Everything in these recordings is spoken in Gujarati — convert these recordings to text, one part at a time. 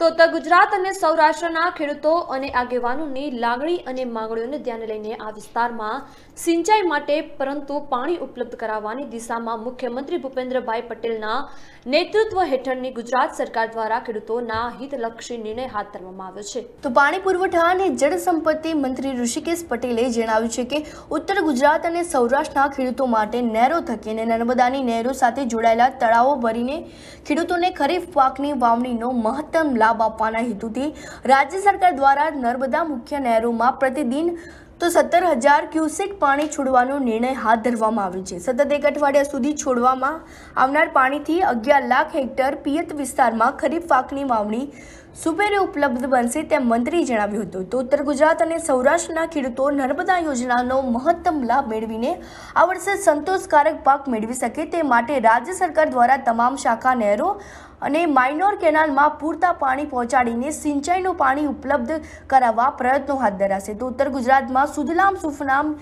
તો ઉત્તર ગુજરાત અને સૌરાષ્ટ્રના ખેડૂતો અને આગેવાનોની લાગણી અને માંગણીઓને ધ્યાને લઈને આ વિસ્તારમાં સિંચાઈ માટે પરંતુ પાણી ઉપલબ્ધ કરાવવાની દિશામાં મુખ્યમંત્રી ભૂપેન્દ્રભાઈ પટેલના નેતૃત્વ હેઠળની ગુજરાત સરકાર દ્વારા ખેડૂતોના હિતલક્ષી નિર્ણય હાથ ધરવામાં આવ્યો છે તો પાણી પુરવઠા અને જળ સંપત્તિ મંત્રી ઋષિકેશ પટેલે જણાવ્યું છે કે ઉત્તર ગુજરાત અને સૌરાષ્ટ્રના ખેડૂતો માટે નહેરો થકીને નર્મદાની નહેરો સાથે જોડાયેલા તળાવો ભરીને ખેડૂતોને ખરીફ પાકની વાવણીનો મહત્તમ લાભ લાભ આપવાના હેતુથી રાજ્ય સરકાર દ્વારા નર્મદા મુખ્ય નહેરોમાં પ્રતિદિન તો સત્તર હજાર ક્યુસેક પાણી છોડવાનો નિર્ણય હાથ ધરવામાં આવ્યો છે સતત એક અઠવાડિયા સુધી છોડવામાં આવનાર પાણીથી અગિયાર લાખ હેક્ટર પિયત વિસ્તારમાં ખરીફ પાકની વાવણી સુપેરે ઉપલબ્ધ બનશે તેમ મંત્રીએ જણાવ્યું હતું તો ઉત્તર ગુજરાત અને સૌરાષ્ટ્રના ખેડૂતો નર્મદા યોજનાનો મહત્તમ લાભ મેળવીને આ વર્ષે સંતોષકારક પાક મેળવી શકે તે માટે રાજ્ય સરકાર દ્વારા તમામ શાખા નહેરો અને માઇનોર કેનાલમાં પૂરતા પાણી પહોંચાડીને સિંચાઈનું પાણી ઉપલબ્ધ કરાવવા પ્રયત્નો હાથ ધરાશે તો ઉત્તર ગુજરાતમાં સુધલામ સુફનામ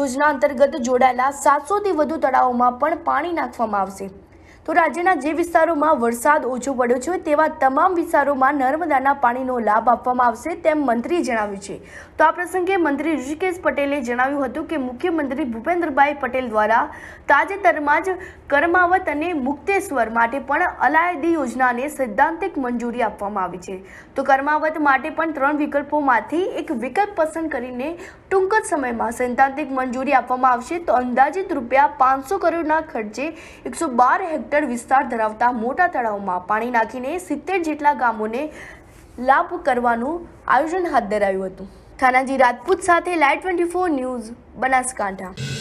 યોજના અંતર્ગત જોડાયેલા સાતસોથી વધુ તળાવોમાં પણ પાણી નાખવામાં આવશે તો રાજ્યના જે વિસ્તારોમાં વરસાદ ઓછો પડ્યો છે તેવા તમામ વિસ્તારોમાં નર્મદાના પાણીનો લાભ આપવામાં આવશે તેમ મંત્રીએ જણાવ્યું છે તો આ પ્રસંગે મંત્રી ઋષિકેશ પટેલે જણાવ્યું હતું કે મુખ્યમંત્રી ભૂપેન્દ્રભાઈ પટેલ દ્વારા તાજેતરમાં જ કર્માવત અને મુક્તેશ્વર માટે પણ અલાયદી યોજનાને સૈદ્ધાંતિક મંજૂરી આપવામાં આવી છે તો કર્માવત માટે પણ ત્રણ વિકલ્પોમાંથી એક વિકલ્પ પસંદ કરીને ટૂંક જ સમયમાં સૈદ્ધાંતિક મંજૂરી આપવામાં આવશે તો અંદાજિત રૂપિયા પાંચસો કરોડના ખર્ચે એકસો બાર હેક્ટર હેક્ટર વિસ્તાર ધરાવતા મોટા તળાવમાં પાણી નાખીને સિત્તેર જેટલા ગામોને લાભ કરવાનું આયોજન હાથ ધરાયું હતું થાનાજી રાજપૂત સાથે live twenty four news Banaskantha